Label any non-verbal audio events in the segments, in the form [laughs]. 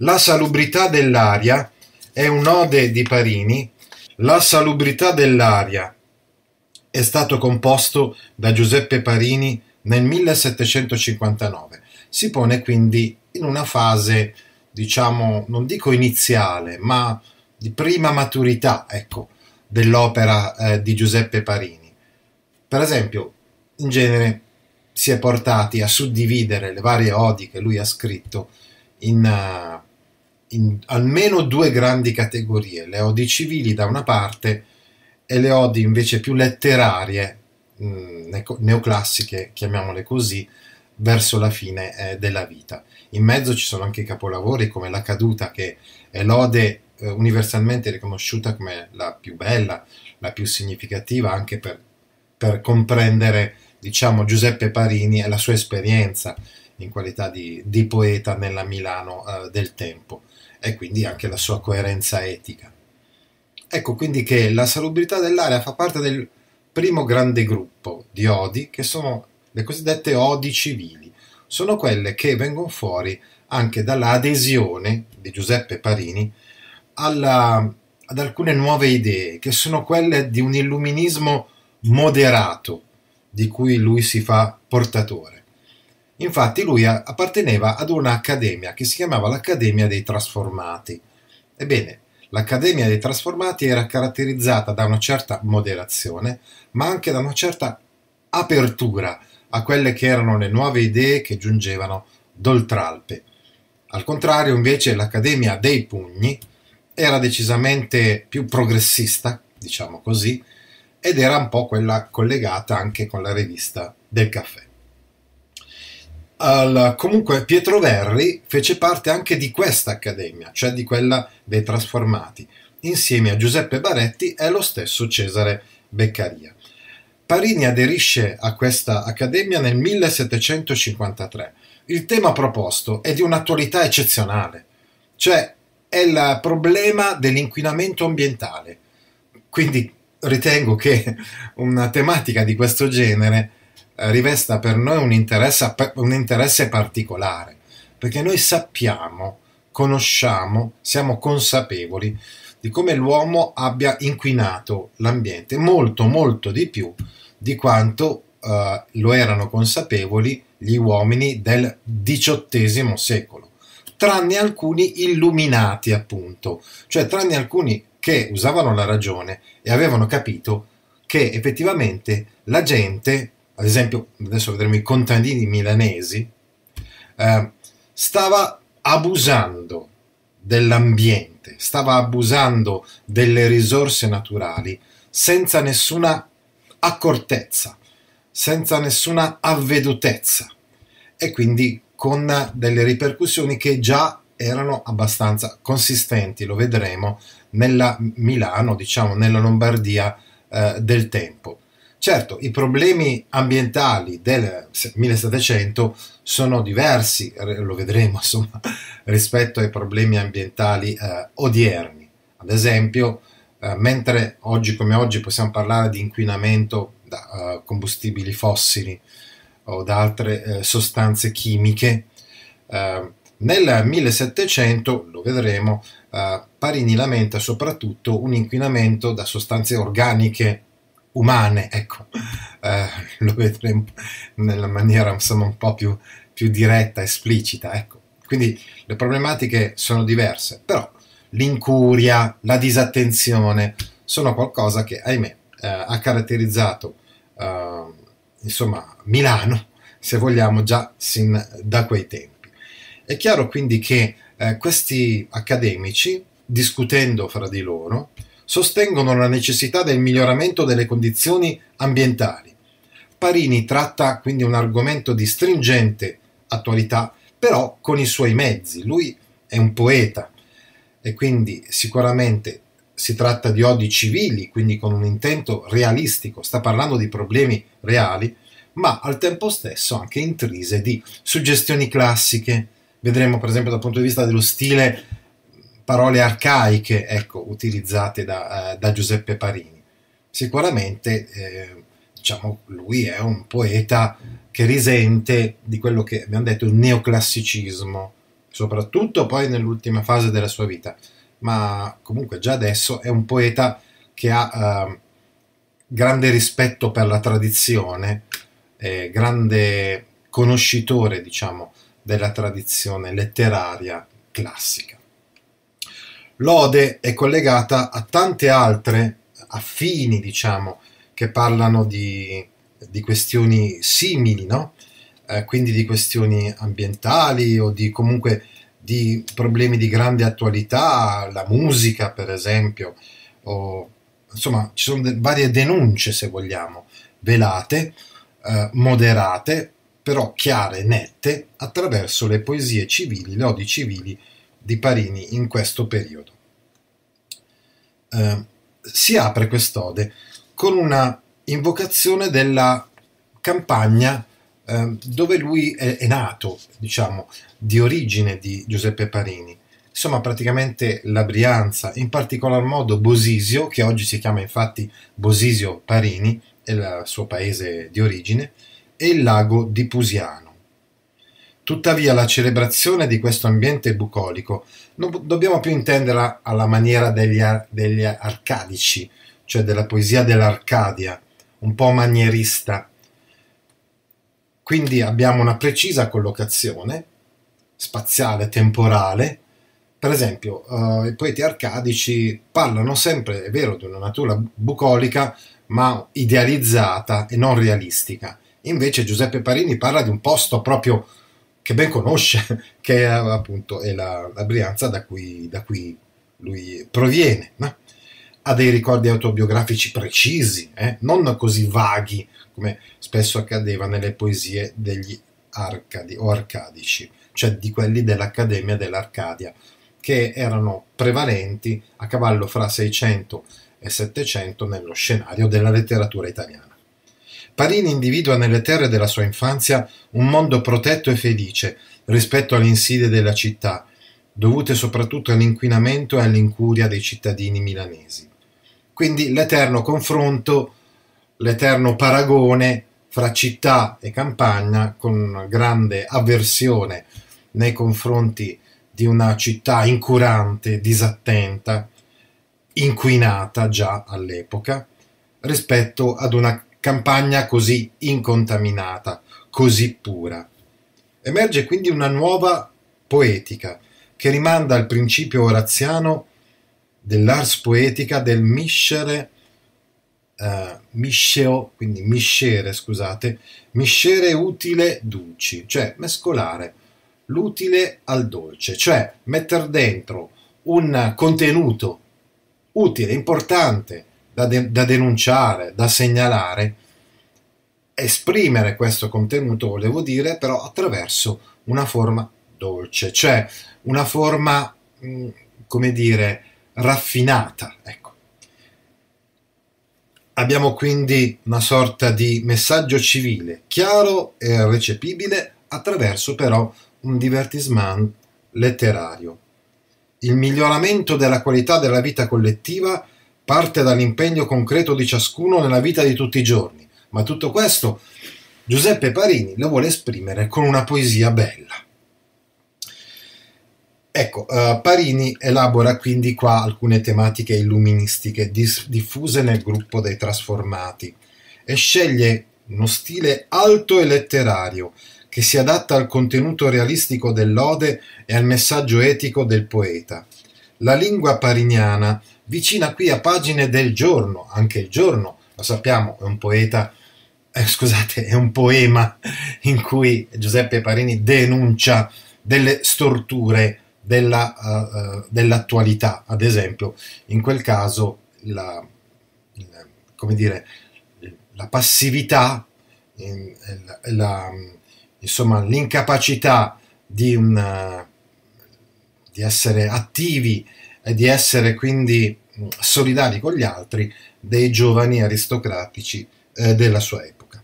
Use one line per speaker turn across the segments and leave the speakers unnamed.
La salubrità dell'aria è un'ode di Parini. La salubrità dell'aria è stato composto da Giuseppe Parini nel 1759. Si pone quindi in una fase, diciamo, non dico iniziale, ma di prima maturità, ecco, dell'opera eh, di Giuseppe Parini. Per esempio, in genere si è portati a suddividere le varie odi che lui ha scritto in uh, in almeno due grandi categorie, le odi civili da una parte e le odi invece più letterarie, mm, neoclassiche, chiamiamole così, verso la fine eh, della vita. In mezzo ci sono anche capolavori come La caduta, che è l'ode eh, universalmente riconosciuta come la più bella, la più significativa, anche per, per comprendere diciamo, Giuseppe Parini e la sua esperienza in qualità di, di poeta nella Milano eh, del tempo e quindi anche la sua coerenza etica. Ecco quindi che la salubrità dell'aria fa parte del primo grande gruppo di odi che sono le cosiddette odi civili. Sono quelle che vengono fuori anche dall'adesione di Giuseppe Parini alla, ad alcune nuove idee, che sono quelle di un illuminismo moderato di cui lui si fa portatore. Infatti lui apparteneva ad un'accademia che si chiamava l'Accademia dei Trasformati. Ebbene, l'Accademia dei Trasformati era caratterizzata da una certa moderazione, ma anche da una certa apertura a quelle che erano le nuove idee che giungevano d'oltralpe. Al contrario, invece, l'Accademia dei Pugni era decisamente più progressista, diciamo così, ed era un po' quella collegata anche con la rivista del caffè. Al, comunque Pietro Verri fece parte anche di questa accademia, cioè di quella dei trasformati, insieme a Giuseppe Baretti e lo stesso Cesare Beccaria. Parini aderisce a questa accademia nel 1753. Il tema proposto è di un'attualità eccezionale, cioè è il problema dell'inquinamento ambientale. Quindi ritengo che [laughs] una tematica di questo genere rivesta per noi un interesse, un interesse particolare, perché noi sappiamo, conosciamo, siamo consapevoli di come l'uomo abbia inquinato l'ambiente molto molto di più di quanto eh, lo erano consapevoli gli uomini del XVIII secolo, tranne alcuni illuminati appunto, cioè tranne alcuni che usavano la ragione e avevano capito che effettivamente la gente ad esempio, adesso vedremo i contadini milanesi, eh, stava abusando dell'ambiente, stava abusando delle risorse naturali senza nessuna accortezza, senza nessuna avvedutezza e quindi con delle ripercussioni che già erano abbastanza consistenti, lo vedremo, nella Milano, diciamo nella Lombardia eh, del tempo. Certo, i problemi ambientali del 1700 sono diversi, lo vedremo [laughs] insomma, rispetto ai problemi ambientali eh, odierni. Ad esempio, eh, mentre oggi come oggi possiamo parlare di inquinamento da eh, combustibili fossili o da altre eh, sostanze chimiche, eh, nel 1700, lo vedremo, eh, Parini lamenta soprattutto un inquinamento da sostanze organiche umane, ecco, eh, lo vedremo nella maniera insomma un po' più, più diretta, esplicita, ecco. Quindi le problematiche sono diverse, però l'incuria, la disattenzione sono qualcosa che, ahimè, eh, ha caratterizzato eh, insomma Milano, se vogliamo, già sin da quei tempi. È chiaro quindi che eh, questi accademici, discutendo fra di loro, sostengono la necessità del miglioramento delle condizioni ambientali. Parini tratta quindi un argomento di stringente attualità, però con i suoi mezzi. Lui è un poeta e quindi sicuramente si tratta di odi civili, quindi con un intento realistico, sta parlando di problemi reali, ma al tempo stesso anche intrise di suggestioni classiche. Vedremo per esempio dal punto di vista dello stile parole arcaiche ecco, utilizzate da, eh, da, Giuseppe Parini. Sicuramente eh, diciamo, lui è un poeta che risente di quello che abbiamo detto il neoclassicismo, soprattutto poi nell'ultima fase della sua vita, ma comunque già adesso è un poeta che ha eh, grande rispetto per la tradizione, eh, grande conoscitore diciamo, della tradizione letteraria classica. Lode è collegata a tante altre affini, diciamo, che parlano di, di questioni simili, no? eh, quindi di questioni ambientali o di comunque di problemi di grande attualità, la musica per esempio, o, insomma ci sono de- varie denunce se vogliamo, velate, eh, moderate, però chiare e nette attraverso le poesie civili, le odi civili di Parini in questo periodo. Eh, si apre quest'ode con una invocazione della campagna eh, dove lui è, è, nato, diciamo, di origine di Giuseppe Parini. Insomma, praticamente la Brianza, in particolar modo Bosisio, che oggi si chiama infatti Bosisio Parini, è il suo paese di origine, e il lago di Pusiano. Tuttavia la celebrazione di questo ambiente bucolico non dobbiamo più intenderla alla maniera degli, ar- degli arcadici, cioè della poesia dell'Arcadia, un po' manierista. Quindi abbiamo una precisa collocazione spaziale, temporale. Per esempio, eh, i poeti arcadici parlano sempre, è vero, di una natura bucolica, ma idealizzata e non realistica. Invece Giuseppe Parini parla di un posto proprio che ben conosce, [laughs] che è, appunto è la, la Brianza da cui, da cui lui proviene. No? Ha dei ricordi autobiografici precisi, eh? non così vaghi come spesso accadeva nelle poesie degli Arcadi o Arcadici, cioè di quelli dell'Accademia dell'Arcadia, che erano prevalenti a cavallo fra 600 e 700 nello scenario della letteratura italiana. Parini individua nelle terre della sua infanzia un mondo protetto e felice rispetto alle insidie della città, dovute soprattutto all'inquinamento e all'incuria dei cittadini milanesi. Quindi l'eterno confronto, l'eterno paragone fra città e campagna, con grande avversione nei confronti di una città incurante, disattenta, inquinata già all'epoca, rispetto ad una campagna così incontaminata, così pura. Emerge quindi una nuova poetica che rimanda al principio oraziano dell'ars poetica del miscere, uh, misceo, quindi miscere, scusate, miscere utile dulci, cioè mescolare l'utile al dolce, cioè mettere dentro un contenuto utile, importante, da, de da denunciare, da segnalare, esprimere questo contenuto, volevo dire, però attraverso una forma dolce, cioè una forma, mh, mm, come dire, raffinata. Ecco. Abbiamo quindi una sorta di messaggio civile, chiaro e recepibile, attraverso però un divertisement letterario. Il miglioramento della qualità della vita collettiva parte dall'impegno concreto di ciascuno nella vita di tutti i giorni, ma tutto questo Giuseppe Parini lo vuole esprimere con una poesia bella. Ecco, eh, Parini elabora quindi qua alcune tematiche illuministiche diffuse nel gruppo dei trasformati e sceglie uno stile alto e letterario che si adatta al contenuto realistico dell'ode e al messaggio etico del poeta. La lingua pariniana vicina qui a pagine del giorno, anche il giorno, lo sappiamo, è un poeta, eh, scusate, è un poema in cui Giuseppe Parini denuncia delle storture della, uh, dell'attualità, ad esempio, in quel caso la, come dire, la passività, la, la, insomma l'incapacità di, una, di essere attivi e di essere quindi solidari con gli altri dei giovani aristocratici eh, della sua epoca.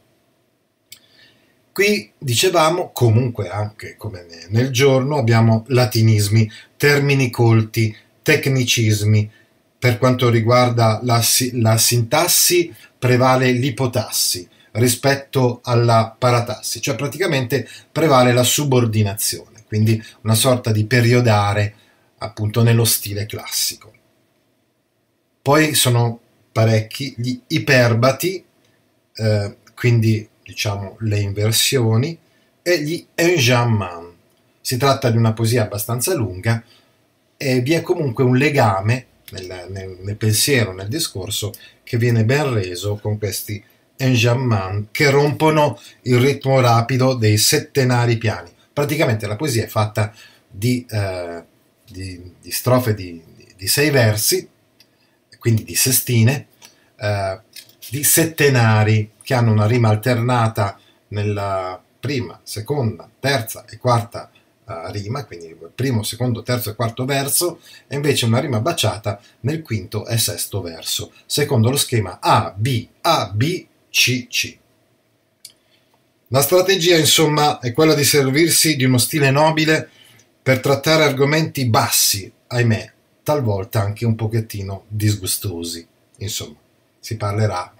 Qui dicevamo comunque anche come nel giorno abbiamo latinismi, termini colti, tecnicismi. Per quanto riguarda la, la sintassi prevale l'ipotassi rispetto alla paratassi, cioè praticamente prevale la subordinazione, quindi una sorta di periodare appunto nello stile classico. Poi sono parecchi gli iperbati, eh, quindi diciamo le inversioni, e gli enjambment. Si tratta di una poesia abbastanza lunga e vi è comunque un legame nel, nel, nel pensiero, nel discorso, che viene ben reso con questi enjambment che rompono il ritmo rapido dei settenari piani. Praticamente la poesia è fatta di eh, di, di strofe di, di, sei versi, quindi di sestine, eh, di settenari che hanno una rima alternata nella prima, seconda, terza e quarta eh, rima, quindi primo, secondo, terzo e quarto verso, e invece una rima baciata nel quinto e sesto verso, secondo lo schema A, B, A, B, C, C. La strategia, insomma, è quella di servirsi di uno stile nobile per trattare argomenti bassi, ahimè, talvolta anche un pochettino disgustosi. Insomma, si parlerà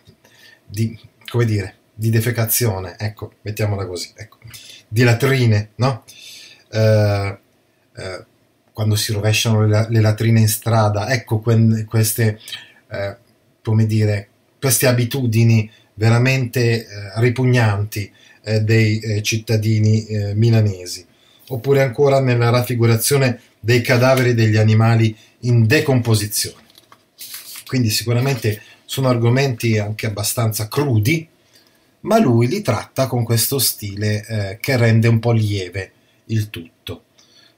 di, come dire, di defecazione, ecco, mettiamola così, ecco, di latrine, no? Eh, eh, quando si rovesciano le, le, latrine in strada, ecco que queste, eh, come dire, queste abitudini veramente eh, ripugnanti eh, dei eh, cittadini milanesi oppure ancora nella raffigurazione dei cadaveri degli animali in decomposizione. Quindi sicuramente sono argomenti anche abbastanza crudi, ma lui li tratta con questo stile eh, che rende un po' lieve il tutto.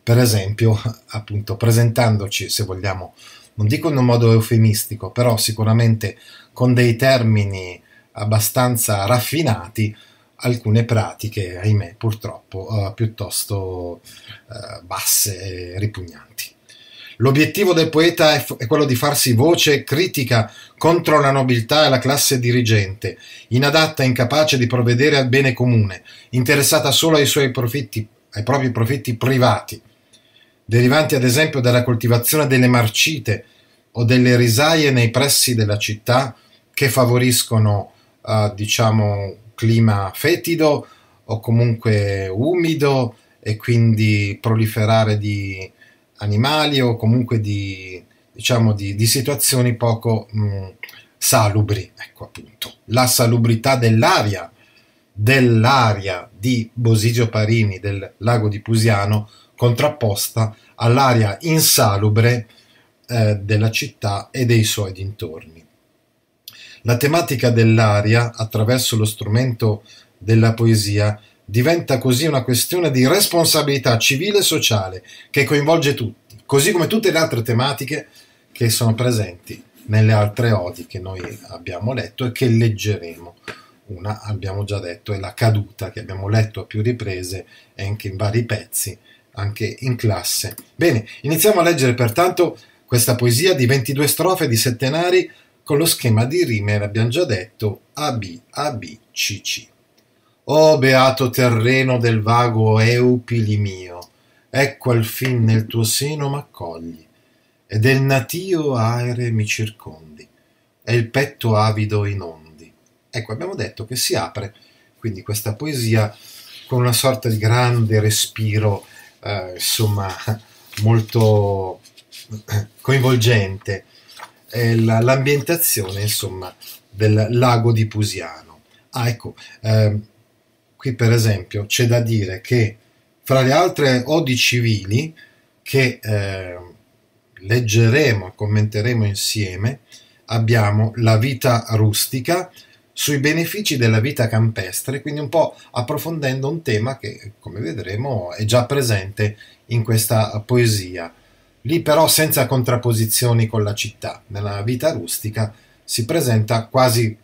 Per esempio, [laughs] appunto, presentandoci, se vogliamo, non dico in un modo eufemistico, però sicuramente con dei termini abbastanza raffinati, alcune pratiche, ahimè, purtroppo eh, piuttosto eh, basse e ripugnanti. L'obiettivo del poeta è, è, quello di farsi voce critica contro la nobiltà e la classe dirigente, inadatta e incapace di provvedere al bene comune, interessata solo ai suoi profitti, ai propri profitti privati, derivanti ad esempio dalla coltivazione delle marcite o delle risaie nei pressi della città che favoriscono, eh, diciamo, clima fetido o comunque umido e quindi proliferare di animali o comunque di, diciamo, di, di situazioni poco mh, mm, salubri. Ecco appunto, la salubrità dell'aria, dell'aria di Bosigio Parini del lago di Pusiano contrapposta all'aria insalubre eh, della città e dei suoi dintorni. La tematica dell'aria, attraverso lo strumento della poesia, diventa così una questione di responsabilità civile e sociale che coinvolge tutti, così come tutte le altre tematiche che sono presenti nelle altre odi che noi abbiamo letto e che leggeremo. Una, abbiamo già detto, è la caduta che abbiamo letto a più riprese e anche in vari pezzi, anche in classe. Bene, iniziamo a leggere pertanto questa poesia di 22 strofe di Settenari nari con lo schema di rime abbiamo già detto AB, AB, CC. O oh, beato terreno del vago Eupili mio, ecco al fin nel tuo seno m'accogli, e del natio aere mi circondi, e il petto avido inondi. Ecco, abbiamo detto che si apre quindi questa poesia con una sorta di grande respiro, eh, insomma, [laughs] molto eh, coinvolgente eh, la, l'ambientazione insomma, del lago di Pusiano. Ah, ecco, eh, qui per esempio c'è da dire che fra le altre odi civili che eh, leggeremo e commenteremo insieme abbiamo la vita rustica sui benefici della vita campestre, quindi un po' approfondendo un tema che, come vedremo, è già presente in questa poesia. Lì però senza contrapposizioni con la città, nella vita rustica si presenta quasi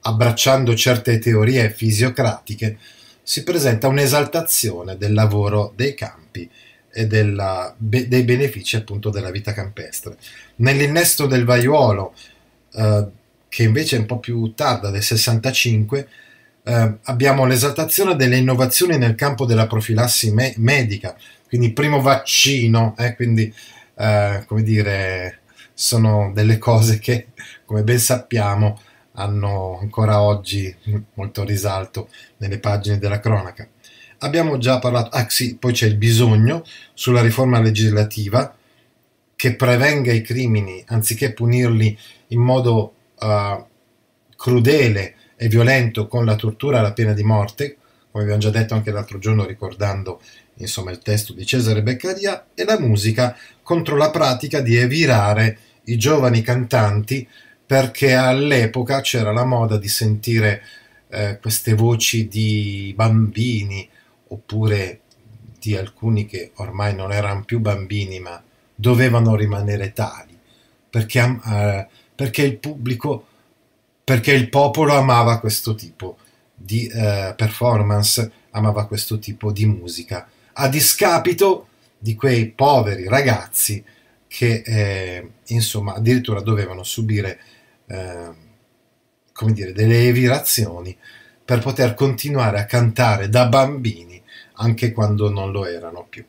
abbracciando certe teorie fisiocratiche, si presenta un'esaltazione del lavoro dei campi e della, be, dei benefici appunto della vita campestre. Nell'innesto del vaiuolo, eh, che invece è un po' più tarda, del 65, eh, abbiamo l'esaltazione delle innovazioni nel campo della profilassi me medica, quindi primo vaccino, eh, quindi eh, come dire, sono delle cose che, come ben sappiamo, hanno ancora oggi molto risalto nelle pagine della cronaca. Abbiamo già parlato, ah sì, poi c'è il bisogno sulla riforma legislativa che prevenga i crimini anziché punirli in modo uh, crudele e violento con la tortura e la pena di morte, come abbiamo già detto anche l'altro giorno ricordando insomma il testo di Cesare Beccaria e la musica contro la pratica di evirare i giovani cantanti perché all'epoca c'era la moda di sentire eh, queste voci di bambini oppure di alcuni che ormai non erano più bambini ma dovevano rimanere tali perché, eh, perché il pubblico perché il popolo amava questo tipo di eh, performance amava questo tipo di musica a discapito di quei poveri ragazzi che eh, insomma addirittura dovevano subire eh, come dire, delle evirazioni per poter continuare a cantare da bambini anche quando non lo erano più.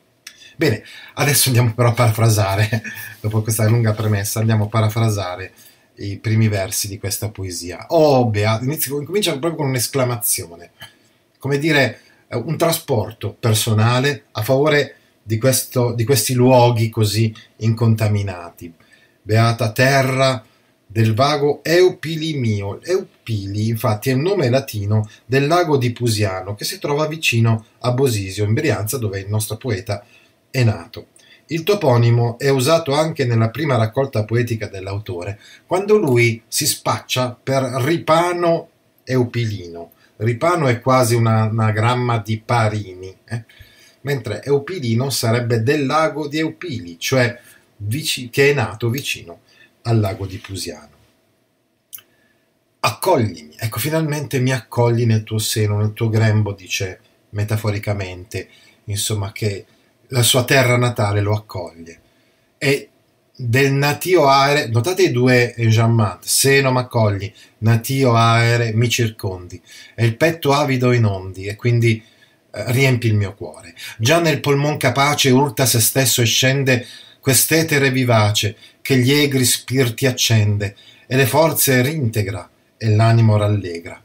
Bene, adesso andiamo però a parafrasare, [laughs] dopo questa lunga premessa, andiamo a parafrasare i primi versi di questa poesia. Oh, Beato, comincia proprio con un'esclamazione, come dire eh, un trasporto personale a favore di di, questo, di questi luoghi così incontaminati. Beata terra del vago Eupili mio. Eupili, infatti, è il nome latino del lago di Pusiano che si trova vicino a Bosisio, in Brianza, dove il nostro poeta è nato. Il toponimo è usato anche nella prima raccolta poetica dell'autore, quando lui si spaccia per Ripano Eupilino. Ripano è quasi un anagramma di Parini. Eh? mentre Eupilino sarebbe del lago di Eupili, cioè vic- che è nato vicino al lago di Pusiano. Accoglimi, ecco finalmente mi accogli nel tuo seno, nel tuo grembo, dice metaforicamente, insomma che la sua terra natale lo accoglie. E del natio aere, notate i due eh, Jean-Mat, seno m'accogli, natio aere mi circondi, e il petto avido in ondi, e quindi riempi il mio cuore. Già nel polmon capace urta se stesso e scende quest'etere vivace che gli egri spirti accende e le forze rintegra e l'animo rallegra.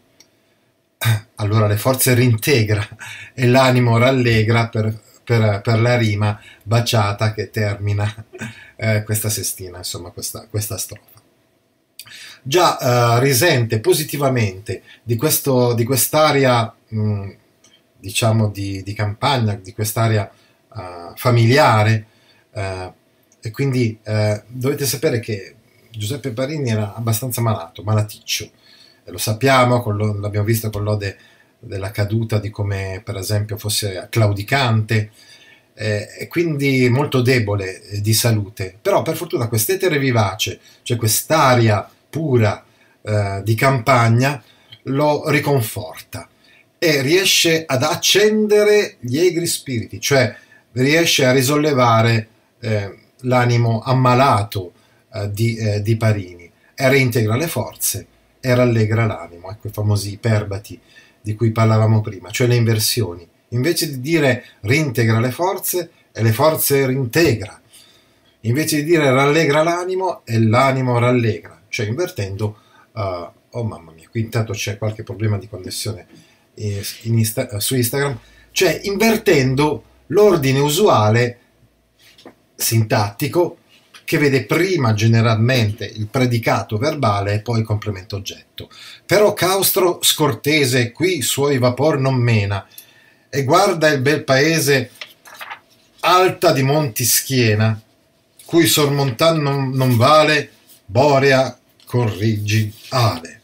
Ah, allora le forze rintegra e l'animo rallegra per, per, per, la rima baciata che termina eh, questa sestina, insomma questa, questa strofa già eh, risente positivamente di, questo, di quest'aria mh, mm, diciamo di, di, campagna, di quest'area uh, familiare uh, e quindi eh, dovete sapere che Giuseppe Parini era abbastanza malato, malaticcio, e lo sappiamo, lo, l'abbiamo visto con l'ode della caduta, di come per esempio fosse claudicante, eh, quindi molto debole di salute. Però per fortuna quest'etere vivace, cioè quest'aria pura eh, di campagna, lo riconforta e riesce ad accendere gli egri spiriti, cioè riesce a risollevare eh, l'animo ammalato eh, di, eh, di, Parini e reintegra le forze e rallegra l'animo, ecco i famosi iperbati di cui parlavamo prima, cioè le inversioni. Invece di dire reintegra le forze, e le forze reintegra. Invece di dire rallegra l'animo, e l'animo rallegra, cioè invertendo... Uh, oh mamma mia, qui intanto c'è qualche problema di connessione in Insta su Instagram, cioè invertendo l'ordine usuale sintattico che vede prima generalmente il predicato verbale e poi il complemento oggetto. Però Caustro scortese qui suoi vapor non mena e guarda il bel paese alta di monti schiena, cui sormontan non, non vale, borea corrigi ale.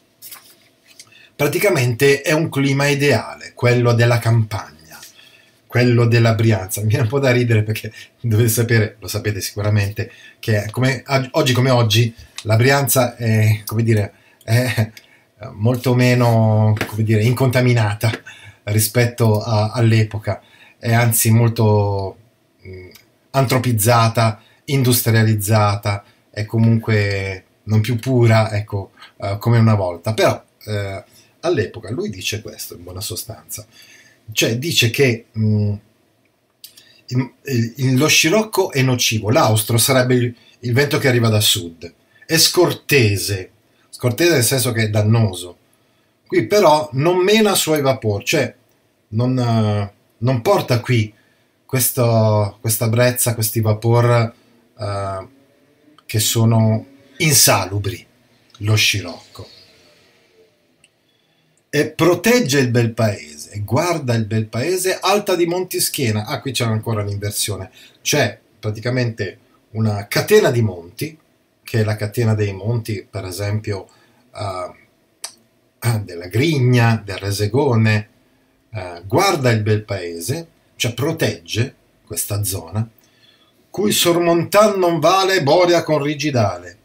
Praticamente è un clima ideale, quello della campagna, quello della Brianza. Mi viene un po' da ridere perché dovete sapere, lo sapete sicuramente, che come, oggi come oggi la Brianza è, come dire, è molto meno come dire, incontaminata rispetto all'epoca, è anzi molto mh, antropizzata, industrializzata, è comunque non più pura ecco, uh, come una volta. Però uh, all'epoca lui dice questo in buona sostanza, cioè dice che mh, mm, in, eh, in, lo scirocco è nocivo, l'austro sarebbe il, il, vento che arriva da sud, è scortese, scortese nel senso che è dannoso, qui però non mena suoi vapori, cioè non, eh, non porta qui questo, questa brezza, questi vapori eh, che sono insalubri, lo scirocco e protegge il bel paese, guarda il bel paese, alta di monti schiena. Ah, qui c'è ancora l'inversione. C'è praticamente una catena di monti, che è la catena dei monti, per esempio, uh, della Grigna, del Resegone. Uh, guarda il bel paese, cioè protegge questa zona, cui sormontan non vale borea con rigidale,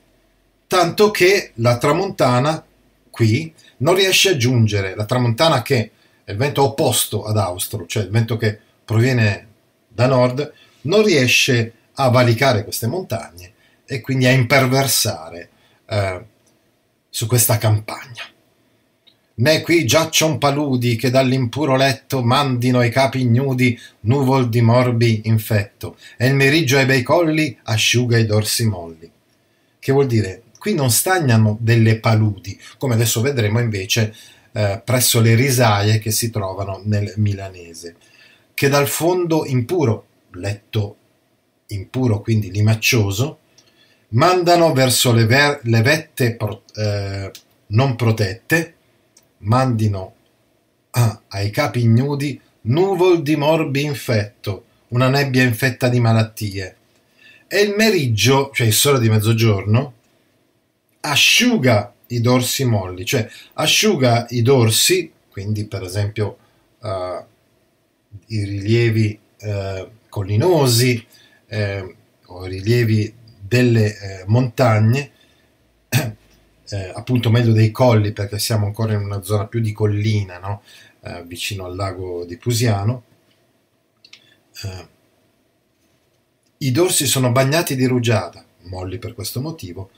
tanto che la tramontana qui non riesce a giungere. La tramontana che è il vento opposto ad Austro, cioè il vento che proviene da nord, non riesce a valicare queste montagne e quindi a imperversare eh, su questa campagna. Né qui giaccion paludi che dall'impuro letto mandino ai capi ignudi nuvol di morbi infetto, e il meriggio ai bei colli asciuga i dorsi molli. Che vuol dire qui non stagnano delle paludi, come adesso vedremo invece eh, presso le risaie che si trovano nel milanese, che dal fondo impuro, letto impuro quindi limaccioso, mandano verso le, ver le vette pro eh, non protette, mandino ah, ai capi ignudi nuvol di morbi infetto, una nebbia infetta di malattie. E il meriggio, cioè il sole di mezzogiorno, asciuga i dorsi molli, cioè asciuga i dorsi, quindi per esempio uh, i rilievi uh, collinosi eh, o i rilievi delle eh, montagne, [coughs] eh, appunto meglio dei colli perché siamo ancora in una zona più di collina, no? Eh, vicino al lago di Pusiano. I dorsi sono bagnati di rugiada, molli per questo motivo,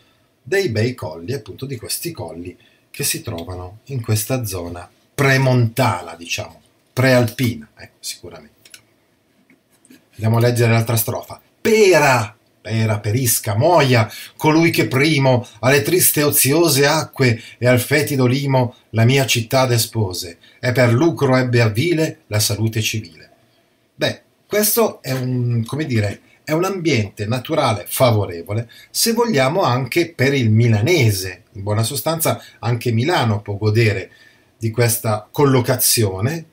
dei bei colli, appunto di questi colli che si trovano in questa zona premontana, diciamo, prealpina, ecco, sicuramente. Andiamo a leggere l'altra strofa. Pera, pera, perisca, muoia, colui che primo alle triste oziose acque e al fetido limo la mia città despose, e per lucro ebbe a vile la salute civile. Beh, questo è un, come dire, è un ambiente naturale favorevole, se vogliamo anche per il milanese. In buona sostanza anche Milano può godere di questa collocazione,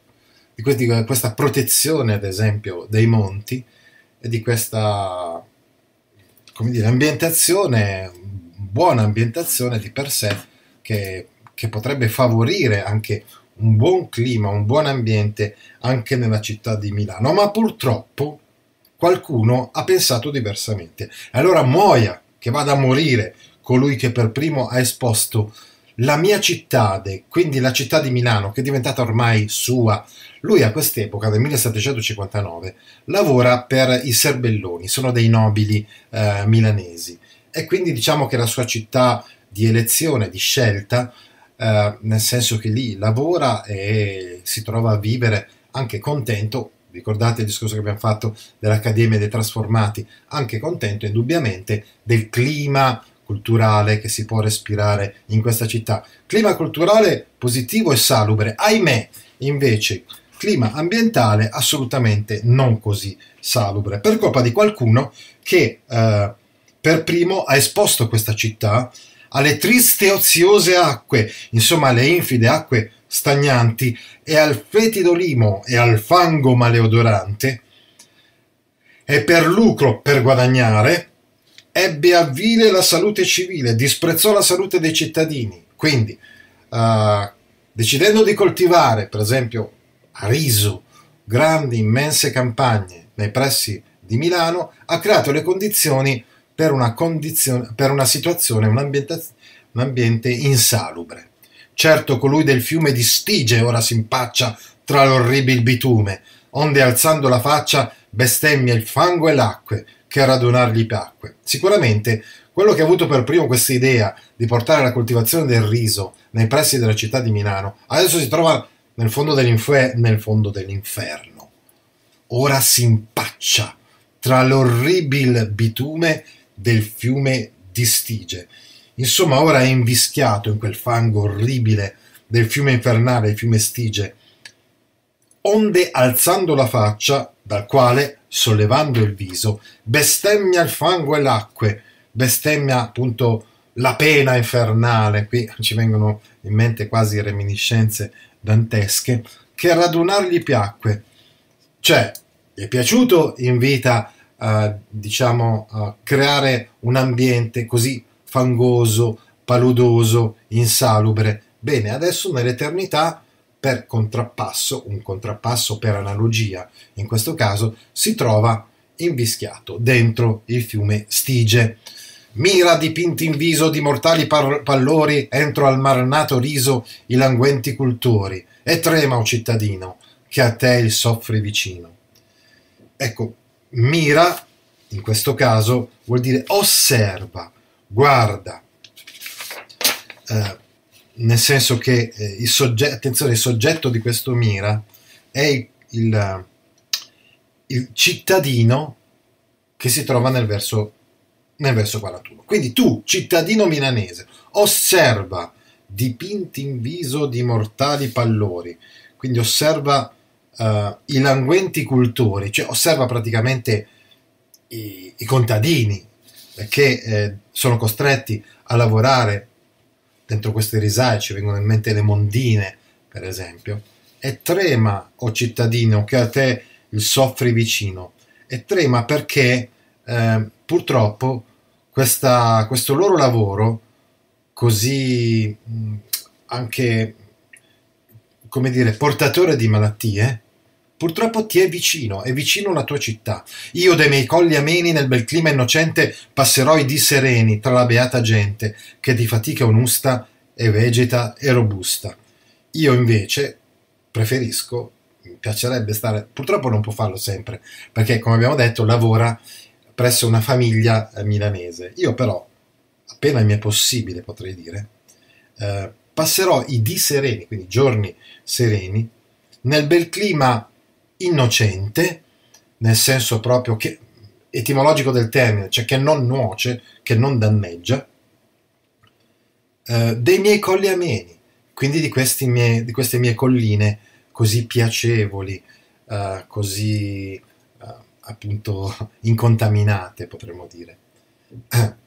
di, questa protezione ad esempio dei monti e di questa come dire, ambientazione, buona ambientazione di per sé che, che potrebbe favorire anche un buon clima, un buon ambiente anche nella città di Milano, ma purtroppo qualcuno ha pensato diversamente. Allora muoia, che vada a morire colui che per primo ha esposto la mia città, quindi la città di Milano, che è diventata ormai sua. Lui a quest'epoca, nel 1759, lavora per i Serbelloni, sono dei nobili eh, milanesi. E quindi diciamo che la sua città di elezione, di scelta, eh, nel senso che lì lavora e si trova a vivere anche contento Ricordate il discorso che abbiamo fatto dell'Accademia dei Trasformati, anche contento indubbiamente del clima culturale che si può respirare in questa città. Clima culturale positivo e salubre, ahimè, invece clima ambientale assolutamente non così salubre, per colpa di qualcuno che eh, per primo ha esposto questa città alle triste e oziose acque, insomma alle infide acque stagnanti e al fetido limo e al fango maleodorante, e per lucro per guadagnare, ebbe a vile la salute civile, disprezzò la salute dei cittadini. Quindi, eh, decidendo di coltivare, per esempio, a riso, grandi, immense campagne nei pressi di Milano, ha creato le condizioni per una, condizione, per una situazione, un ambiente, un ambiente insalubre. Certo colui del fiume di Stige ora si impaccia tra l'orribile bitume, onde alzando la faccia bestemmia il fango e l'acque, che a radunargli piacque. Sicuramente quello che ha avuto per primo questa idea di portare la coltivazione del riso nei pressi della città di Milano, adesso si trova nel fondo, nel fondo dell'inferno. Ora si impaccia tra l'orribile bitume del fiume di Stige. Insomma, ora è invischiato in quel fango orribile del fiume infernale, il fiume Stige, onde alzando la faccia, dal quale, sollevando il viso, bestemmia il fango e l'acque, bestemmia appunto la pena infernale, qui ci vengono in mente quasi reminiscenze dantesche, che radunargli piacque. Cioè, gli è piaciuto in vita, eh, diciamo, eh, creare un ambiente così fangoso, paludoso, insalubre. Bene, adesso nell'eternità, per contrappasso, un contrappasso per analogia, in questo caso, si trova invischiato dentro il fiume Stige. Mira dipinti in viso di mortali pallori entro al marnato riso i languenti cultori, e trema, o cittadino, che a te il soffre vicino. Ecco, mira, in questo caso, vuol dire osserva, guarda, eh, nel senso che eh, il, sogge- attenzione, il soggetto di questo Mira è il, il, il cittadino che si trova nel verso, nel verso 41. Quindi tu, cittadino milanese, osserva dipinti in viso di mortali pallori, quindi osserva uh, i languenti cultori, cioè osserva praticamente i, i contadini, che eh, sono costretti a lavorare dentro queste risaie, ci vengono in mente le mondine, per esempio, e trema, o cittadino, che a te il soffri vicino, e trema perché eh, purtroppo questa, questo loro lavoro, così mh, anche, come dire, portatore di malattie, Purtroppo ti è vicino, è vicino la tua città. Io dei miei colli ameni nel bel clima innocente passerò i dì sereni tra la beata gente che di fatica onusta e vegeta e robusta. Io invece preferisco, mi piacerebbe stare, purtroppo non può farlo sempre, perché come abbiamo detto lavora presso una famiglia eh, milanese. Io però, appena mi è possibile potrei dire, eh, passerò i dì sereni, quindi giorni sereni, nel bel clima innocente, nel senso proprio che, etimologico del termine, cioè che non nuoce, che non danneggia, eh, dei miei colli ameni, quindi di, mie, di, queste mie colline così piacevoli, eh, così eh, appunto [laughs] incontaminate, potremmo dire. [clears throat]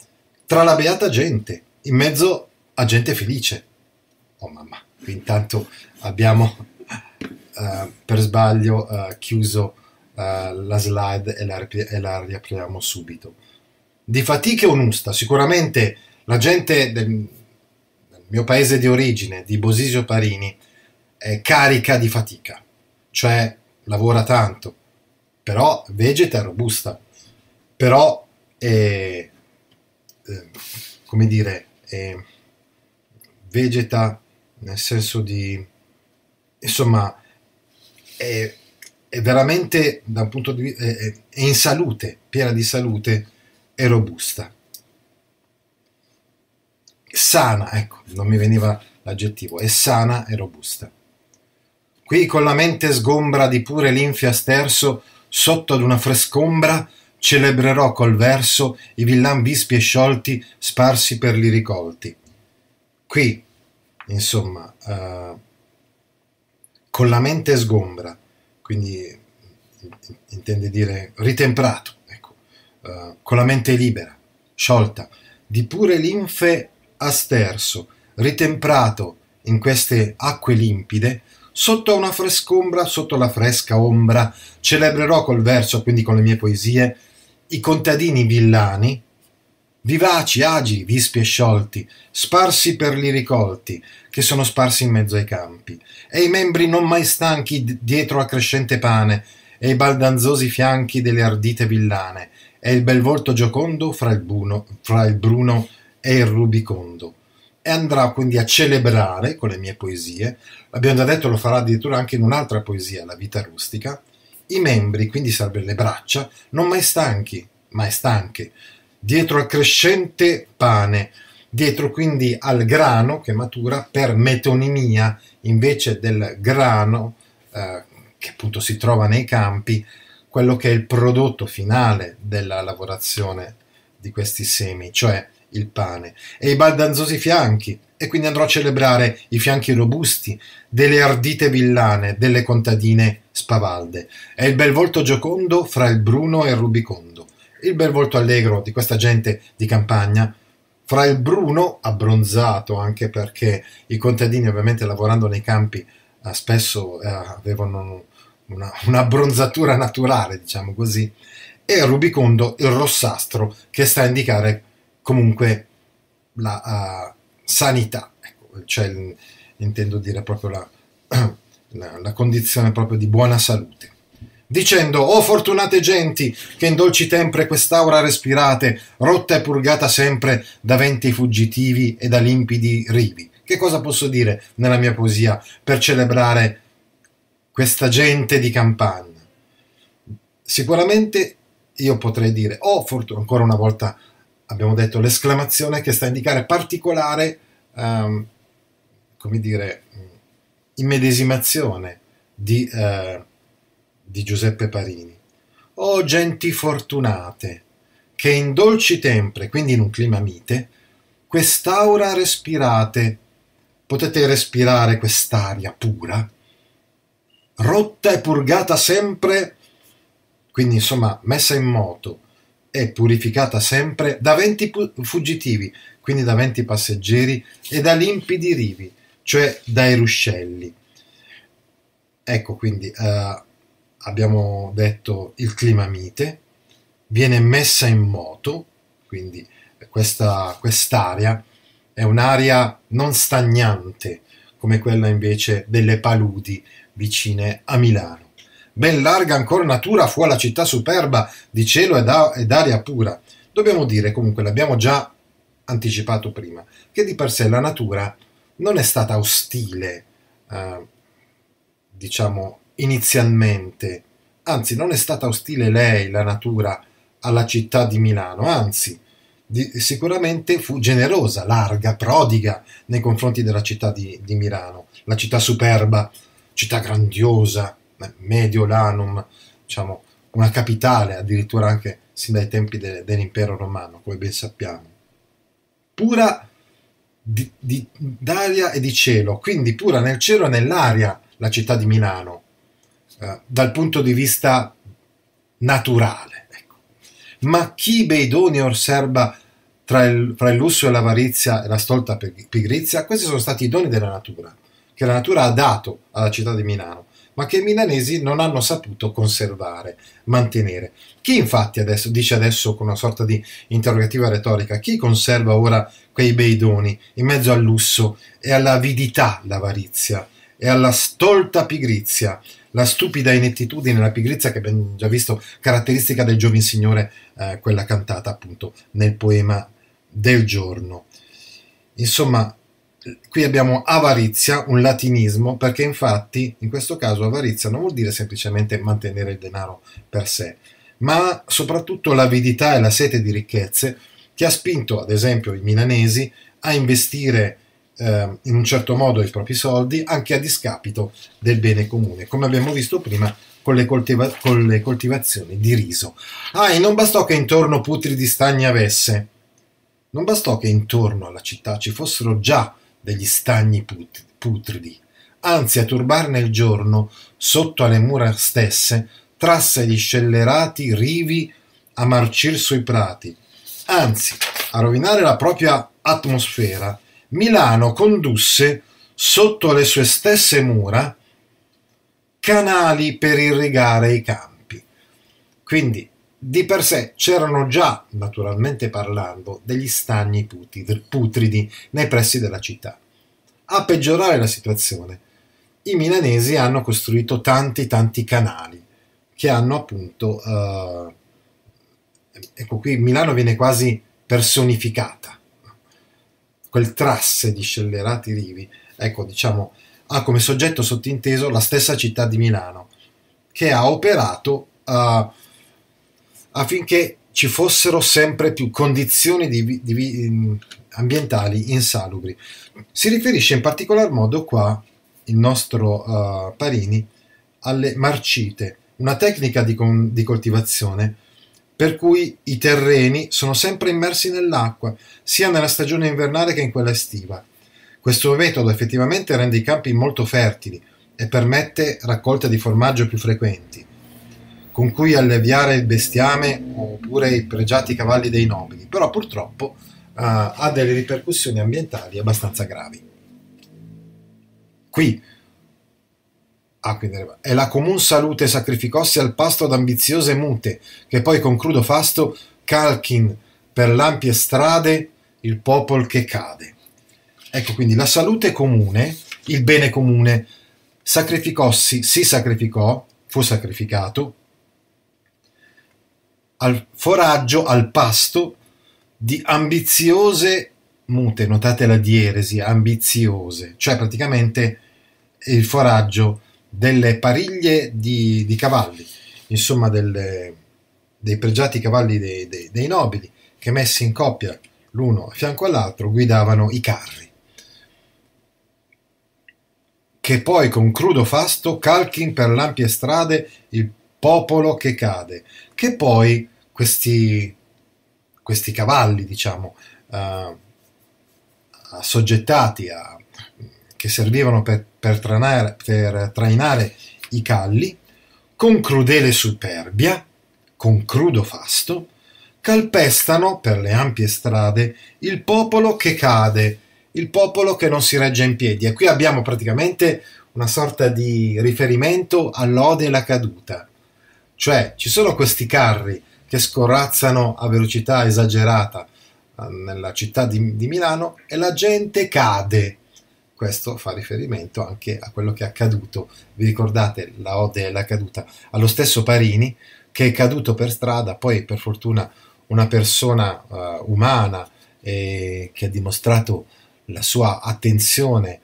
Tra la beata gente, in mezzo a gente felice. Oh mamma, intanto abbiamo eh, per sbaglio uh, chiuso uh, la slide e la, e la, riapriamo subito. Di fatiche o nusta? sicuramente la gente del, del mio paese di origine, di Bosisio Parini, è carica di fatica, cioè lavora tanto, però vegeta è robusta, però è, eh, come dire, è vegeta nel senso di, insomma, è, è veramente da un punto di vista è, è in salute, piena di salute e robusta. Sana, ecco, non mi veniva l'aggettivo, è sana e robusta. Qui con la mente sgombra di pure linfia sterso, sotto ad una frescombra, celebrerò col verso i villan vispi e sciolti sparsi per li ricolti. Qui, insomma, uh, con la mente sgombra, quindi intende dire ritemprato, ecco, uh, con la mente libera, sciolta, di pure linfe asterso, ritemprato in queste acque limpide, sotto una frescombra, sotto la fresca ombra, celebrerò col verso, quindi con le mie poesie, i contadini villani vivaci, agi, vispi e sciolti, sparsi per li ricolti, che sono sparsi in mezzo ai campi, e i membri non mai stanchi dietro a crescente pane, e i baldanzosi fianchi delle ardite villane, e il bel volto giocondo fra il, buno, fra il bruno e il rubicondo. E andrà quindi a celebrare con le mie poesie, abbiamo già detto, lo farà addirittura anche in un'altra poesia, La vita rustica, i membri, quindi sarebbero le braccia, non mai stanchi, mai stanche, dietro al crescente pane, dietro quindi al grano che matura per metonimia invece del grano eh, che appunto si trova nei campi, quello che è il prodotto finale della lavorazione di questi semi, cioè il pane, e i baldanzosi fianchi, e quindi andrò a celebrare i fianchi robusti delle ardite villane, delle contadine spavalde, e il bel volto giocondo fra il bruno e il rubicondo il bel volto allegro di questa gente di campagna, fra il bruno abbronzato, anche perché i contadini ovviamente lavorando nei campi eh, spesso eh, avevano una, un'abbronzatura naturale, diciamo così, e il rubicondo, il rossastro, che sta a indicare comunque la uh, sanità, ecco, cioè intendo dire proprio la, [clears throat] la, la condizione proprio di buona salute dicendo «O oh, fortunate genti, che in dolci tempre quest'aura respirate, rotta e purgata sempre da venti fuggitivi e da limpidi rivi». Che cosa posso dire nella mia poesia per celebrare questa gente di campagna? Sicuramente io potrei dire «O oh, fortuna», ancora una volta abbiamo detto l'esclamazione che sta a indicare particolare, um, come dire, immedesimazione di... Uh, di Giuseppe Parini. O oh, genti fortunate, che in dolci tempre, quindi in un clima mite, quest'aura respirate, potete respirare quest'aria pura, rotta e purgata sempre, quindi insomma messa in moto e purificata sempre da venti fuggitivi, quindi da venti passeggeri e da limpidi rivi, cioè dai ruscelli. Ecco quindi... Uh, abbiamo detto il clima mite, viene messa in moto, quindi questa, quest'area è un'area non stagnante come quella invece delle paludi vicine a Milano. Ben larga ancora natura fu la città superba di cielo ed, aria pura. Dobbiamo dire comunque, l'abbiamo già anticipato prima, che di per sé la natura non è stata ostile, eh, diciamo, inizialmente. Anzi, non è stata ostile lei, la natura, alla città di Milano, anzi, di, sicuramente fu generosa, larga, prodiga nei confronti della città di, di Milano, la città superba, città grandiosa, eh, Mediolanum, diciamo, una capitale addirittura anche sin dai tempi de, dell'impero romano, come ben sappiamo. Pura di, di, d'aria e di cielo, quindi pura nel cielo e nell'aria la città di Milano, eh, dal punto di vista naturale. Ecco. Ma chi Beidoni osserva tra il, tra il, lusso e l'avarizia e la stolta pigrizia, questi sono stati i doni della natura, che la natura ha dato alla città di Milano, ma che i milanesi non hanno saputo conservare, mantenere. Chi infatti adesso, dice adesso con una sorta di interrogativa retorica, chi conserva ora quei bei doni in mezzo al lusso e all'avidità, l'avarizia, e alla stolta pigrizia, la stupida inettitudine, la pigrizia che abbiamo già visto caratteristica del giovin signore, eh, quella cantata appunto nel poema del giorno. Insomma, qui abbiamo avarizia, un latinismo, perché infatti in questo caso avarizia non vuol dire semplicemente mantenere il denaro per sé, ma soprattutto l'avidità e la sete di ricchezze che ha spinto ad esempio i milanesi a investire eh, in un certo modo i propri soldi anche a discapito del bene comune, come abbiamo visto prima con le, coltiva con le coltivazioni di riso. Ah, e non bastò che intorno putri di stagni avesse, non bastò che intorno alla città ci fossero già degli stagni put putridi, anzi a turbarne il giorno, sotto alle mura stesse, trasse gli scellerati rivi a marcir sui prati, anzi a rovinare la propria atmosfera Milano condusse sotto le sue stesse mura canali per irrigare i campi. Quindi di per sé c'erano già, naturalmente parlando, degli stagni putridi nei pressi della città. A peggiorare la situazione, i milanesi hanno costruito tanti tanti canali che hanno appunto... Eh, ecco qui Milano viene quasi personificata quel trasse di scellerati rivi, ecco, diciamo, ha come soggetto sottinteso la stessa città di Milano, che ha operato uh, affinché ci fossero sempre più condizioni di, di, ambientali insalubri. Si riferisce in particolar modo qua il nostro uh, Parini alle marcite, una tecnica di, con, di coltivazione per cui i terreni sono sempre immersi nell'acqua, sia nella stagione invernale che in quella estiva. Questo metodo effettivamente rende i campi molto fertili e permette raccolte di formaggio più frequenti, con cui alleviare il bestiame oppure i pregiati cavalli dei nobili, però purtroppo uh, ha delle ripercussioni ambientali abbastanza gravi. Qui Aquilera. Ah, e la comun salute sacrificossi al pasto ad ambiziose mute, che poi concludo fasto calchin per l'ampie strade il popol che cade. Ecco quindi la salute comune, il bene comune, sacrificossi, si sacrificò, fu sacrificato, al foraggio, al pasto di ambiziose mute, notate la dieresi, ambiziose, cioè praticamente il foraggio delle pariglie di, di cavalli, insomma delle, dei pregiati cavalli dei, dei, dei nobili, che messi in coppia l'uno a fianco all'altro guidavano i carri, che poi con crudo fasto calchin per l'ampie strade il popolo che cade, che poi questi, questi cavalli, diciamo, eh, assoggettati a che servivano per, per, tranare, per trainare i calli, con crudele superbia, con crudo fasto, calpestano per le ampie strade il popolo che cade, il popolo che non si regge in piedi. E qui abbiamo praticamente una sorta di riferimento all'ode e alla caduta. Cioè, ci sono questi carri che scorazzano a velocità esagerata eh, nella città di, di Milano e la gente cade questo fa riferimento anche a quello che è accaduto, vi ricordate la ode e la caduta, allo stesso Parini che è caduto per strada, poi per fortuna una persona uh, umana eh, che ha dimostrato la sua attenzione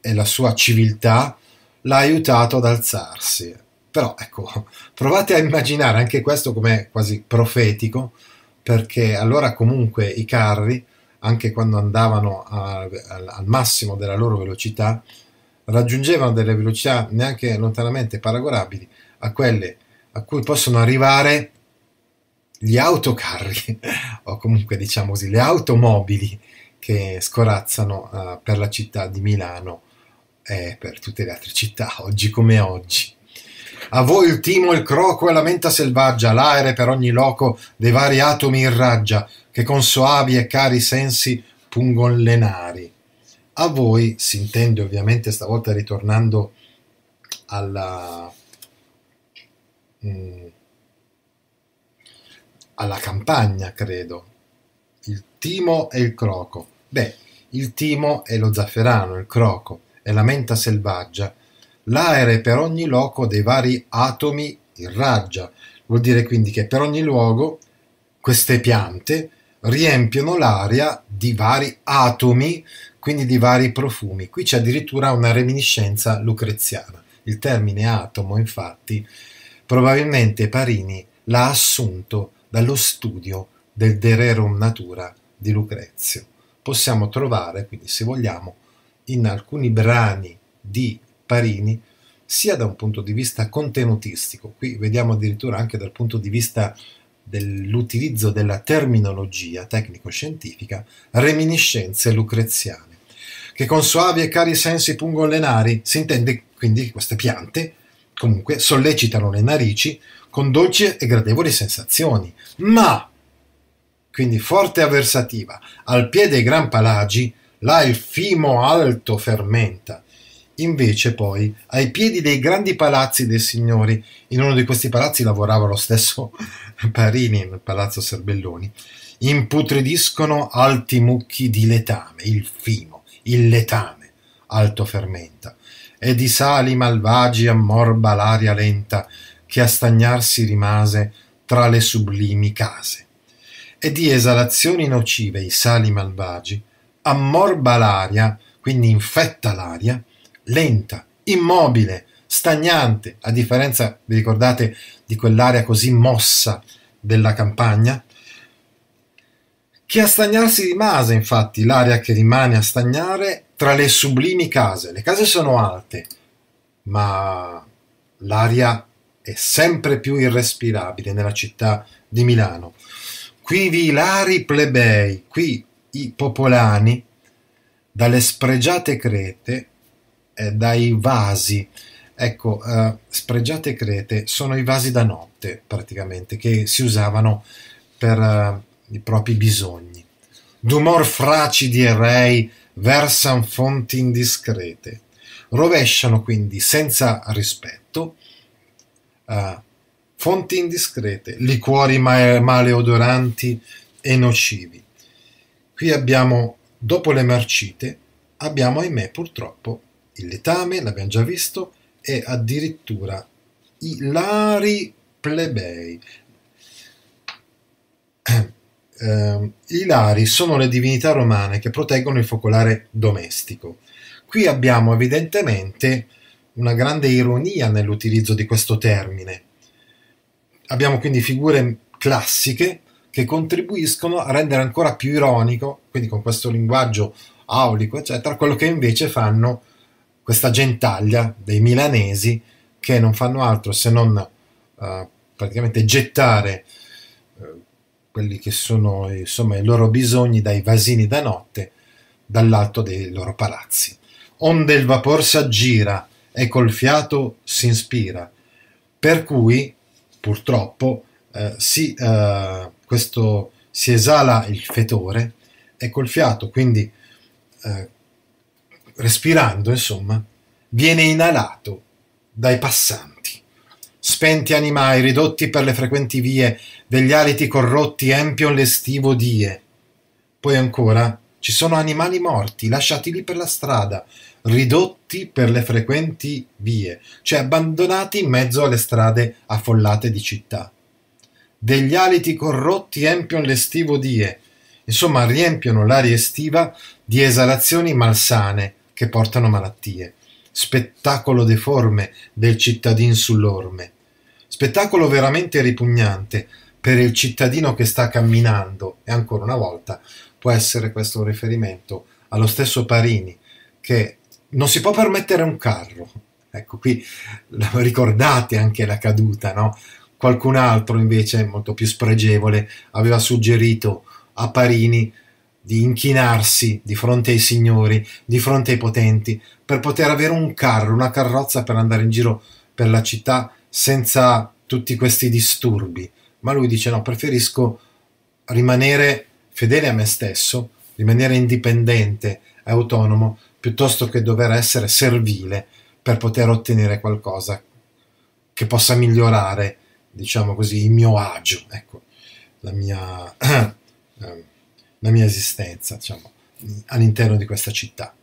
e la sua civiltà l'ha aiutato ad alzarsi. Però ecco, [laughs] provate a immaginare anche questo come quasi profetico, perché allora comunque i carri anche quando andavano a, al, al massimo della loro velocità, raggiungevano delle velocità neanche lontanamente paragonabili a quelle a cui possono arrivare gli autocarri [laughs] o comunque diciamo così le automobili che scorazzano uh, per la città di Milano e per tutte le altre città oggi come oggi. A voi il timo, il croco e la menta selvaggia, l'aere per ogni loco dei vari atomi irraggia, che con soavi e cari sensi pungon le nari. A voi si intende ovviamente stavolta ritornando alla, mh, mm, alla campagna, credo. Il timo e il croco. Beh, il timo è lo zafferano, il croco è la menta selvaggia. L'aere per ogni loco dei vari atomi irraggia. Vuol dire quindi che per ogni luogo queste piante riempiono l'aria di vari atomi, quindi di vari profumi. Qui c'è addirittura una reminiscenza lucreziana. Il termine atomo, infatti, probabilmente Parini l'ha assunto dallo studio del De Rerum Natura di Lucrezio. Possiamo trovare, quindi se vogliamo, in alcuni brani di Parini, sia da un punto di vista contenutistico, qui vediamo addirittura anche dal punto di vista dell'utilizzo della terminologia tecnico-scientifica reminiscenze lucreziane, che con suavi e cari sensi pungon le nari, si intende quindi che queste piante comunque sollecitano le narici con dolci e gradevoli sensazioni, ma quindi forte avversativa, al piede dei gran palagi, là il fimo alto fermenta, Invece poi, ai piedi dei grandi palazzi dei signori, in uno di questi palazzi lavorava lo stesso [laughs] Parini, nel palazzo Serbelloni, imputridiscono alti mucchi di letame, il fimo, il letame, alto fermenta, e di sali malvagi ammorba l'aria lenta che a stagnarsi rimase tra le sublimi case. E di esalazioni nocive i sali malvagi ammorba l'aria, quindi infetta l'aria, lenta, immobile, stagnante, a differenza, vi ricordate, di quell'area così mossa della campagna? Che a stagnarsi rimase, infatti, l'area che rimane a stagnare tra le sublimi case. Le case sono alte, ma l'aria è sempre più irrespirabile nella città di Milano. Qui vi ilari plebei, qui i popolani, dalle spregiate crete eh, dai vasi. Ecco, eh, spregiate crete sono i vasi da notte praticamente che si usavano per eh, i propri bisogni. D'umor fracidi e rei versan fonti indiscrete, rovesciano quindi senza rispetto eh, fonti indiscrete, liquori ma- maleodoranti e nocivi. Qui abbiamo, dopo le marcite, abbiamo ahimè purtroppo il letame, l'abbiamo già visto, e addirittura i lari plebei. Eh, I lari sono le divinità romane che proteggono il focolare domestico. Qui abbiamo evidentemente una grande ironia nell'utilizzo di questo termine. Abbiamo quindi figure classiche che contribuiscono a rendere ancora più ironico, quindi con questo linguaggio aulico, eccetera, quello che invece fanno questa gentaglia dei milanesi che non fanno altro se non uh, praticamente gettare eh, quelli che sono insomma, i loro bisogni dai vasini da notte dall'alto dei loro palazzi. Onde il vapor s'aggira e col fiato si inspira, per cui purtroppo eh, si, eh, questo, si esala il fetore e col fiato, quindi eh, respirando insomma, viene inalato dai passanti. Spenti animai ridotti per le frequenti vie degli aliti corrotti empion le stivie. Poi ancora ci sono animali morti lasciati lì per la strada, ridotti per le frequenti vie, cioè abbandonati in mezzo alle strade affollate di città. Degli aliti corrotti empion le stivie, insomma riempiono l'aria estiva di esalazioni malsane, che portano malattie, spettacolo deforme del cittadino sull'orme, spettacolo veramente ripugnante per il cittadino che sta camminando e ancora una volta può essere questo un riferimento allo stesso Parini che non si può permettere un carro. Ecco qui ricordate anche la caduta, no? Qualcun altro invece, molto più spregevole, aveva suggerito a Parini di inchinarsi di fronte ai signori, di fronte ai potenti, per poter avere un carro, una carrozza per andare in giro per la città senza tutti questi disturbi. Ma lui dice no, preferisco rimanere fedele a me stesso, rimanere indipendente, autonomo, piuttosto che dover essere servile per poter ottenere qualcosa che possa migliorare, diciamo così, il mio agio, ecco, la mia... [clears throat] Ehm, la mia esistenza, diciamo, all'interno di questa città.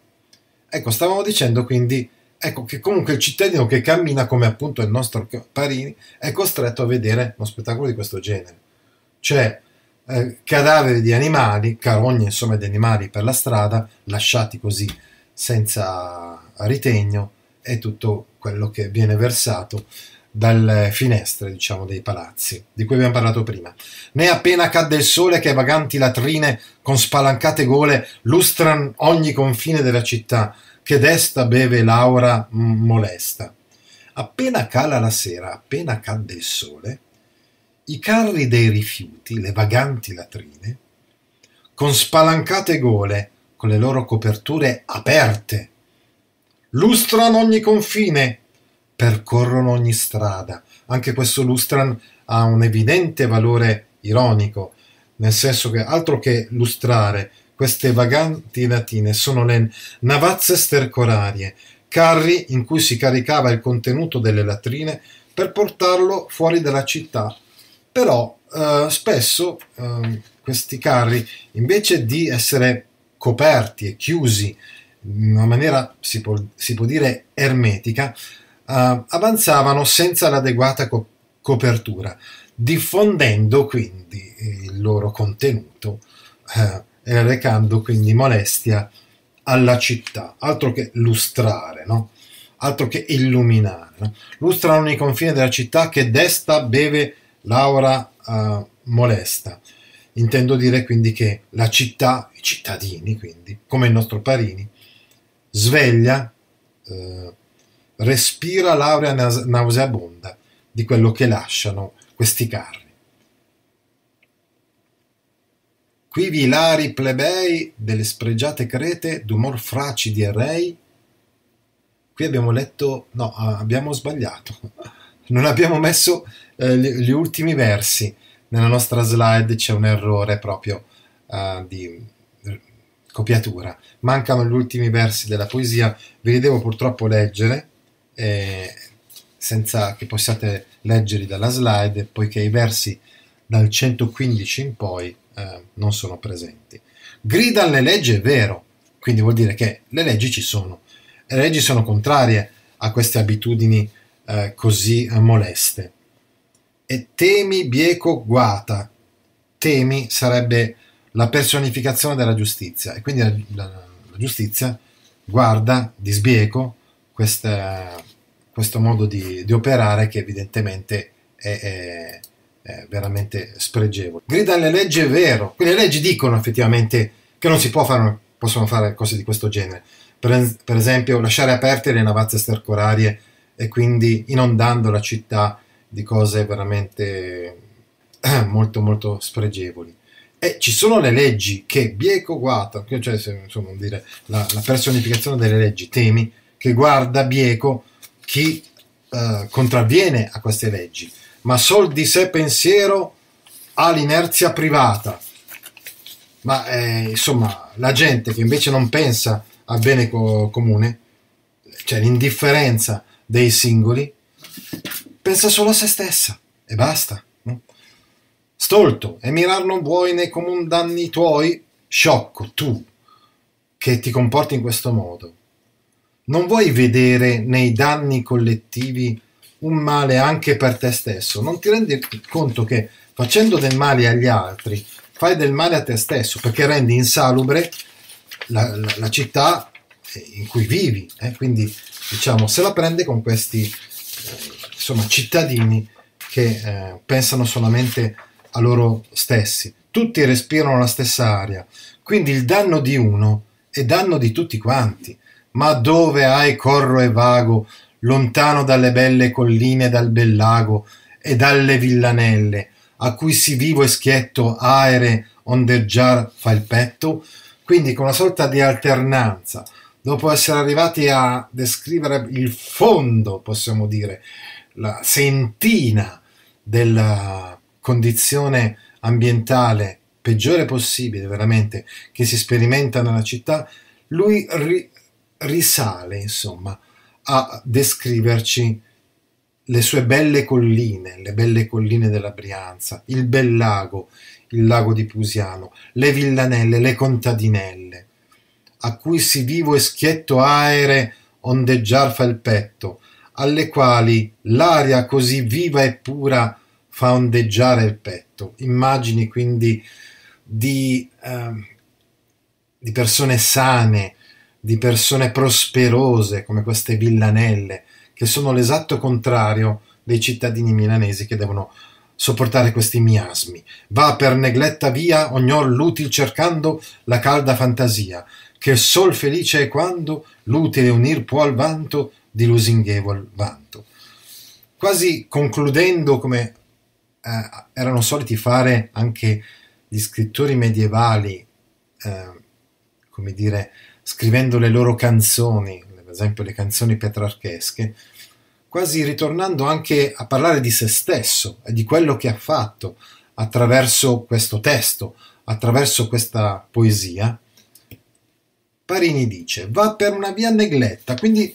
Ecco, stavamo dicendo quindi ecco, che comunque il cittadino che cammina, come appunto il nostro Parini, è costretto a vedere uno spettacolo di questo genere. Cioè, eh, cadaveri di animali, carogne insomma di animali per la strada, lasciati così senza ritegno, e tutto quello che viene versato dalle finestre, diciamo, dei palazzi, di cui abbiamo parlato prima. Né appena cadde il sole che vaganti latrine con spalancate gole lustran ogni confine della città, che desta beve l'aura molesta. Appena cala la sera, appena cadde il sole, i carri dei rifiuti, le vaganti latrine, con spalancate gole, con le loro coperture aperte, lustrano ogni confine percorrono ogni strada. Anche questo lustran ha un evidente valore ironico, nel senso che altro che lustrare, queste vaganti latine sono le navazze stercorarie, carri in cui si caricava il contenuto delle latrine per portarlo fuori dalla città. Però eh, spesso eh, questi carri, invece di essere coperti e chiusi in una maniera, si può, si può dire, ermetica, uh, avanzavano senza l'adeguata co- copertura, diffondendo quindi il loro contenuto uh, e recando quindi molestia alla città, altro che lustrare, no? altro che illuminare. No? Lustrano i confini della città che desta, beve, l'aura uh, molesta. Intendo dire quindi che la città, i cittadini quindi, come il nostro Parini, sveglia, eh, respira l'aurea nauseabonda di quello che lasciano questi carri. Quivi ilari plebei delle spregiate crete, d'umor fracidi e rei. Qui abbiamo letto, no, ah, abbiamo sbagliato, [laughs] non abbiamo messo eh, gli ultimi versi. Nella nostra slide c'è un errore proprio eh, di copiatura. Mancano gli ultimi versi della poesia, ve li devo purtroppo leggere eh, senza che possiate leggerli dalla slide, poiché i versi dal 115 in poi eh, non sono presenti. Grida alle leggi è vero, quindi vuol dire che le leggi ci sono. Le leggi sono contrarie a queste abitudini eh, così eh, moleste. E temi bieco guata. Temi sarebbe la personificazione della giustizia e quindi la, la, la giustizia guarda di sbieco questa questo modo di, di operare che evidentemente è, è, è veramente spregevole. Grida le leggi è vero, quindi le leggi dicono effettivamente che non si fare, possono fare cose di questo genere, per, per esempio lasciare aperte le navazze stercorarie e quindi inondando la città di cose veramente [clears throat] molto molto spregevoli. E ci sono le leggi che Bieco guarda, cioè insomma, dire, la, la personificazione delle leggi, temi, che guarda Bieco chi eh, contravviene a queste leggi, ma sol di sé pensiero ha l'inerzia privata. Ma eh, insomma, la gente che invece non pensa al bene co comune, cioè l'indifferenza dei singoli, pensa solo a se stessa e basta. No? Stolto, e mirar non vuoi nei comun danni tuoi, sciocco tu che ti comporti in questo modo non vuoi vedere nei danni collettivi un male anche per te stesso, non ti rendi conto che facendo del male agli altri fai del male a te stesso perché rendi insalubre la, la, la città eh, in cui vivi. Eh? Quindi diciamo se la prende con questi eh, insomma, cittadini che eh, pensano solamente a loro stessi. Tutti respirano la stessa aria, quindi il danno di uno è danno di tutti quanti ma dove hai corro e vago lontano dalle belle colline dal bel lago e dalle villanelle a cui si vivo e schietto aere ondeggiar fa il petto quindi con una sorta di alternanza dopo essere arrivati a descrivere il fondo possiamo dire la sentina della condizione ambientale peggiore possibile veramente che si sperimenta nella città lui ri- risale, insomma, a descriverci le sue belle colline, le belle colline della Brianza, il bel lago, il lago di Pusiano, le villanelle, le contadinelle, a cui si vivo e schietto aere ondeggiar fa il petto, alle quali l'aria così viva e pura fa ondeggiare il petto. Immagini quindi di, eh, di persone sane, di persone prosperose come queste villanelle, che sono l'esatto contrario dei cittadini milanesi che devono sopportare questi miasmi. Va per negletta via ognor l'util cercando la calda fantasia, che sol felice è quando l'utile unir può al vanto di lusinghevol vanto. Quasi concludendo come eh, erano soliti fare anche gli scrittori medievali, eh, come dire, scrivendo le loro canzoni, ad esempio le canzoni petrarchesche, quasi ritornando anche a parlare di se stesso e di quello che ha fatto attraverso questo testo, attraverso questa poesia. Parini dice, va per una via negletta, quindi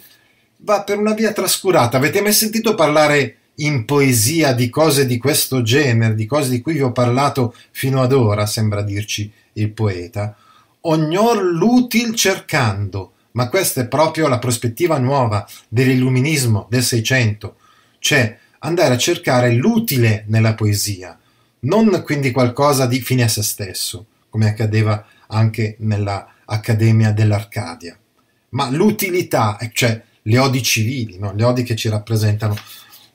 va per una via trascurata. Avete mai sentito parlare in poesia di cose di questo genere, di cose di cui vi ho parlato fino ad ora, sembra dirci il poeta? ognor l'util cercando, ma questa è proprio la prospettiva nuova dell'illuminismo del Seicento, cioè andare a cercare l'utile nella poesia, non quindi qualcosa di fine a se stesso, come accadeva anche nell'Accademia dell'Arcadia, ma l'utilità, eh, cioè le odi civili, no? le odi che ci rappresentano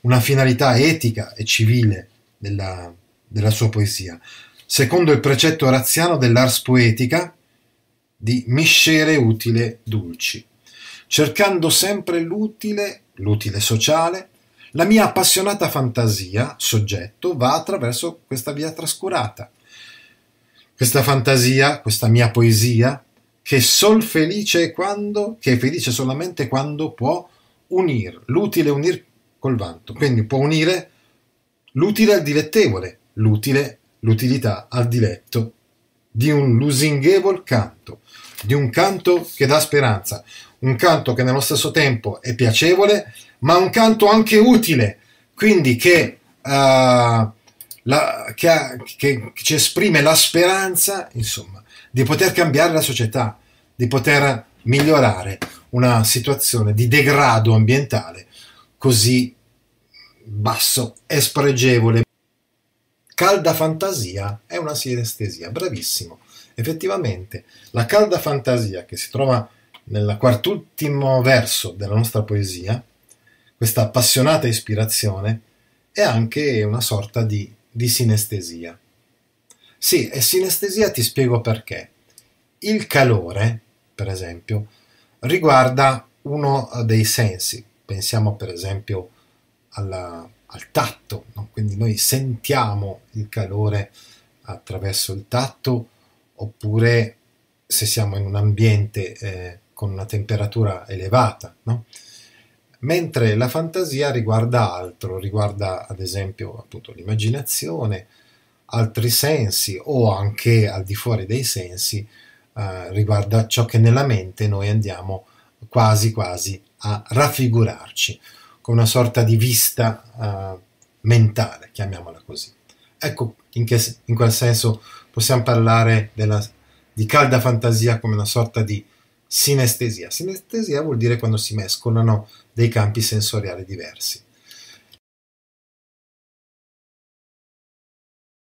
una finalità etica e civile della, della sua poesia. Secondo il precetto razziano dell'ars poetica, di miscere utile dolci. cercando sempre l'utile, l'utile sociale, la mia appassionata fantasia, soggetto, va attraverso questa via trascurata. Questa fantasia, questa mia poesia, che sol felice è quando, che è felice solamente quando può unir, l'utile unir col vanto, quindi può unire l'utile al dilettevole, l'utile, l'utilità al diletto di un lusinghevol canto, di un canto che dà speranza, un canto che nello stesso tempo è piacevole, ma un canto anche utile, quindi che, uh, la, che, ha, che, ci esprime la speranza, insomma, di poter cambiare la società, di poter migliorare una situazione di degrado ambientale così basso e spregevole. Calda fantasia è una sinestesia, bravissimo effettivamente la calda fantasia che si trova nel quartultimo verso della nostra poesia, questa appassionata ispirazione, è anche una sorta di, di sinestesia. Sì, e sinestesia ti spiego perché. Il calore, per esempio, riguarda uno dei sensi. Pensiamo per esempio alla, al tatto, no? quindi noi sentiamo il calore attraverso il tatto oppure se siamo in un ambiente eh, con una temperatura elevata, no? mentre la fantasia riguarda altro, riguarda ad esempio appunto, l'immaginazione, altri sensi o anche al di fuori dei sensi, eh, riguarda ciò che nella mente noi andiamo quasi quasi a raffigurarci, con una sorta di vista eh, mentale, chiamiamola così. Ecco in, che, in quel senso possiamo parlare della, di calda fantasia come una sorta di sinestesia. Sinestesia vuol dire quando si mescolano dei campi sensoriali diversi.